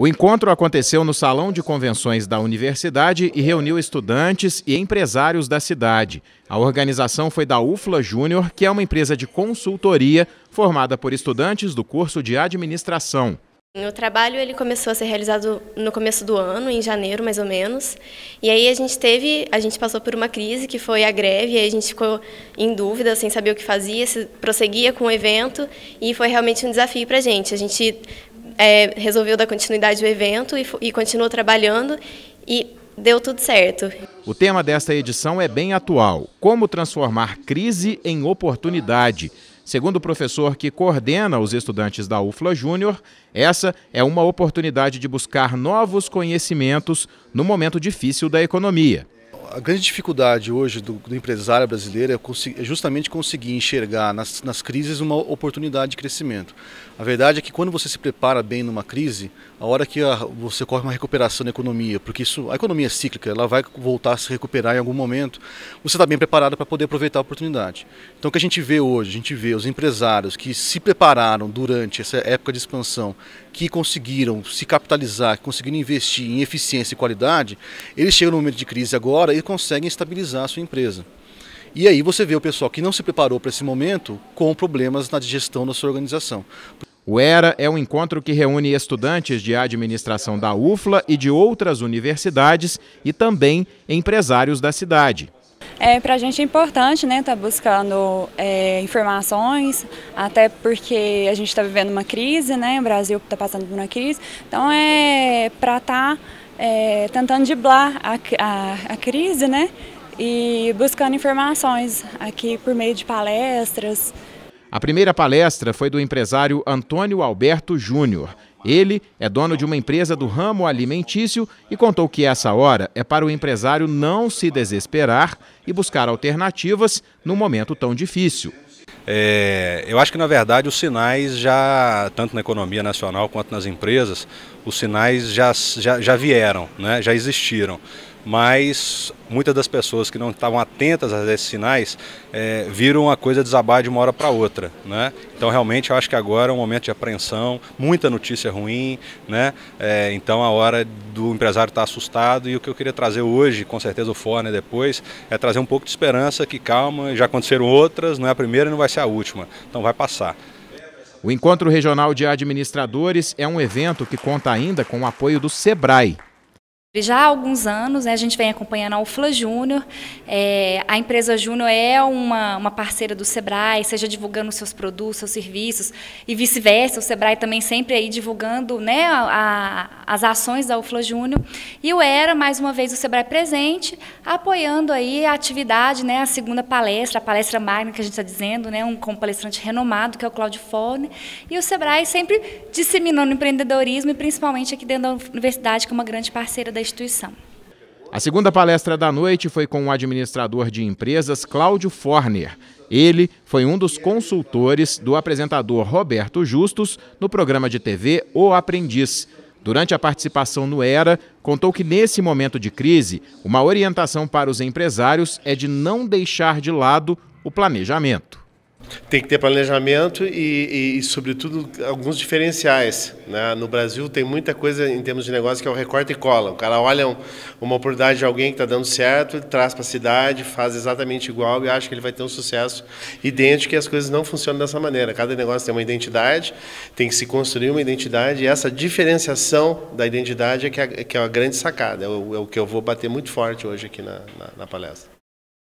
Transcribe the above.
O encontro aconteceu no Salão de Convenções da Universidade e reuniu estudantes e empresários da cidade. A organização foi da UFLA Júnior, que é uma empresa de consultoria formada por estudantes do curso de administração. O trabalho ele começou a ser realizado no começo do ano, em janeiro mais ou menos. E aí a gente teve, a gente passou por uma crise que foi a greve, e aí a gente ficou em dúvida, sem saber o que fazia, se prosseguia com o evento, e foi realmente um desafio para a gente. A gente é, resolveu dar continuidade ao evento e, e continuou trabalhando e deu tudo certo. O tema desta edição é bem atual: como transformar crise em oportunidade. Segundo o professor que coordena os estudantes da UFLA Júnior, essa é uma oportunidade de buscar novos conhecimentos no momento difícil da economia a grande dificuldade hoje do, do empresário brasileiro é, é, justamente conseguir enxergar nas, nas crises uma oportunidade de crescimento. A verdade é que quando você se prepara bem numa crise, a hora que a, você corre uma recuperação da economia, porque isso, a economia é cíclica, ela vai voltar a se recuperar em algum momento, você está bem preparado para poder aproveitar a oportunidade. Então o que a gente vê hoje, a gente vê os empresários que se prepararam durante essa época de expansão, que conseguiram se capitalizar, que conseguiram investir em eficiência e qualidade, eles chegam no momento de crise agora aí conseguem estabilizar a sua empresa. E aí você vê o pessoal que não se preparou para esse momento com problemas na digestão da sua organização. O ERA é um encontro que reúne estudantes de administração da UFLA e de outras universidades e também empresários da cidade. É, para a gente é importante né, estar tá buscando é, informações, até porque a gente está vivendo uma crise, né, o Brasil está passando por uma crise, então é para estar tá é, tentando driblar a, a, a crise, né? E buscando informações aqui por meio de palestras. A primeira palestra foi do empresário Antônio Alberto Júnior. Ele é dono de uma empresa do ramo alimentício e contou que essa hora é para o empresário não se desesperar e buscar alternativas num momento tão difícil. É, eu acho que, na verdade, os sinais já, tanto na economia nacional quanto nas empresas, os sinais já, já, já vieram, né? já existiram mas muitas das pessoas que não estavam atentas a esses sinais é, viram a coisa desabar de uma hora para outra. Né? Então, realmente, eu acho que agora é um momento de apreensão, muita notícia ruim, né? É, então a hora do empresário estar tá assustado. E o que eu queria trazer hoje, com certeza o Forner depois, é trazer um pouco de esperança, que calma, já aconteceram outras, não é a primeira e não vai ser a última. Então, vai passar. O Encontro Regional de Administradores é um evento que conta ainda com o apoio do SEBRAE, já há alguns anos, né, a gente vem acompanhando a UFLA Júnior. É, a empresa Júnior é uma, uma parceira do Sebrae, seja divulgando seus produtos, seus serviços, e vice-versa, o Sebrae também sempre aí divulgando né, a, a, as ações da UFLA Júnior. E o ERA, mais uma vez, o Sebrae presente, apoiando aí a atividade, né, a segunda palestra, a palestra magna que a gente está dizendo, né, um, com um palestrante renomado, que é o Cláudio Forne, e o Sebrae sempre disseminando empreendedorismo, e principalmente aqui dentro da universidade, que é uma grande parceira da instituição. A segunda palestra da noite foi com o administrador de empresas Cláudio Forner. Ele foi um dos consultores do apresentador Roberto Justus no programa de TV O Aprendiz. Durante a participação no ERA, contou que nesse momento de crise, uma orientação para os empresários é de não deixar de lado o planejamento. Tem que ter planejamento e, e, e, sobretudo, alguns diferenciais. Né? No Brasil tem muita coisa em termos de negócio que é o recorte e cola. O cara olha um, uma oportunidade de alguém que está dando certo, traz para a cidade, faz exatamente igual e acha que ele vai ter um sucesso idêntico e as coisas não funcionam dessa maneira. Cada negócio tem uma identidade, tem que se construir uma identidade e essa diferenciação da identidade é que é, que é a grande sacada, é o, é o, que eu vou bater muito forte hoje aqui na, na, na palestra.